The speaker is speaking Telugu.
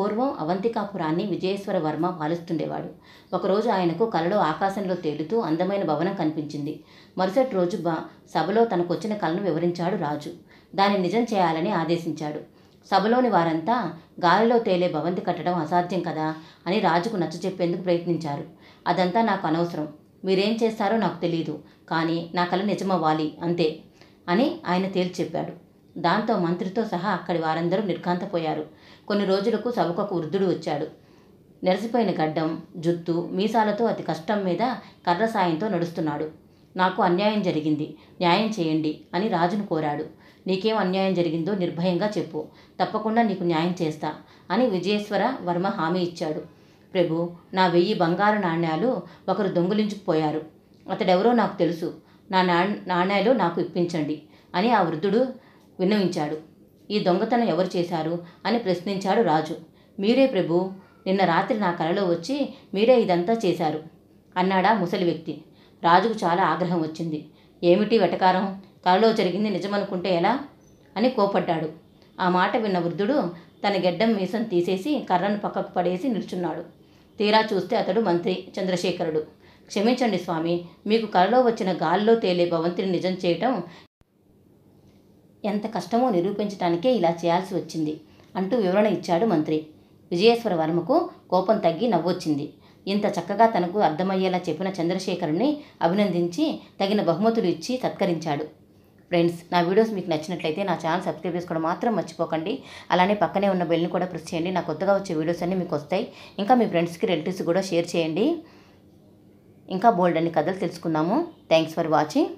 పూర్వం అవంతికాపురాన్ని విజయేశ్వర వర్మ పాలిస్తుండేవాడు ఒకరోజు ఆయనకు కలలో ఆకాశంలో తేలుతూ అందమైన భవనం కనిపించింది మరుసటి రోజు బా సభలో తనకొచ్చిన కలను వివరించాడు రాజు దాన్ని నిజం చేయాలని ఆదేశించాడు సభలోని వారంతా గాలిలో తేలే భవంతి కట్టడం అసాధ్యం కదా అని రాజుకు నచ్చ చెప్పేందుకు ప్రయత్నించారు అదంతా నాకు అనవసరం మీరేం చేస్తారో నాకు తెలియదు కానీ నా కళ నిజమవ్వాలి అంతే అని ఆయన తేల్చి చెప్పాడు దాంతో మంత్రితో సహా అక్కడి వారందరూ నిర్ఘాంతపోయారు కొన్ని రోజులకు సభకొక వృద్ధుడు వచ్చాడు నెరసిపోయిన గడ్డం జుత్తు మీసాలతో అతి కష్టం మీద కర్ర సాయంతో నడుస్తున్నాడు నాకు అన్యాయం జరిగింది న్యాయం చేయండి అని రాజును కోరాడు నీకేం అన్యాయం జరిగిందో నిర్భయంగా చెప్పు తప్పకుండా నీకు న్యాయం చేస్తా అని విజయేశ్వర వర్మ హామీ ఇచ్చాడు ప్రభు నా వెయ్యి బంగారు నాణ్యాలు ఒకరు దొంగిలించుకుపోయారు అతడెవరో నాకు తెలుసు నా నాణ్యాలు నాకు ఇప్పించండి అని ఆ వృద్ధుడు విన్నవించాడు ఈ దొంగతనం ఎవరు చేశారు అని ప్రశ్నించాడు రాజు మీరే ప్రభు నిన్న రాత్రి నా కలలో వచ్చి మీరే ఇదంతా చేశారు అన్నాడా ముసలి వ్యక్తి రాజుకు చాలా ఆగ్రహం వచ్చింది ఏమిటి వెటకారం కలలో జరిగింది నిజమనుకుంటే ఎలా అని కోపడ్డాడు ఆ మాట విన్న వృద్ధుడు తన గెడ్డం మీసం తీసేసి కర్రను పక్కకు పడేసి నిల్చున్నాడు తీరా చూస్తే అతడు మంత్రి చంద్రశేఖరుడు క్షమించండి స్వామి మీకు కలలో వచ్చిన గాల్లో తేలే భవంతిని నిజం చేయటం ఎంత కష్టమో నిరూపించడానికే ఇలా చేయాల్సి వచ్చింది అంటూ వివరణ ఇచ్చాడు మంత్రి విజయేశ్వర వర్మకు కోపం తగ్గి నవ్వొచ్చింది ఇంత చక్కగా తనకు అర్థమయ్యేలా చెప్పిన చంద్రశేఖరుని అభినందించి తగిన బహుమతులు ఇచ్చి సత్కరించాడు ఫ్రెండ్స్ నా వీడియోస్ మీకు నచ్చినట్లయితే నా ఛానల్ సబ్స్క్రైబ్ చేసుకోవడం మాత్రం మర్చిపోకండి అలానే పక్కనే ఉన్న బెల్ని కూడా ప్రెస్ చేయండి నా కొత్తగా వచ్చే వీడియోస్ అన్నీ మీకు వస్తాయి ఇంకా మీ ఫ్రెండ్స్కి రిలేటివ్స్ కూడా షేర్ చేయండి ఇంకా బోల్డ్ అన్ని కథలు తెలుసుకుందాము థ్యాంక్స్ ఫర్ వాచింగ్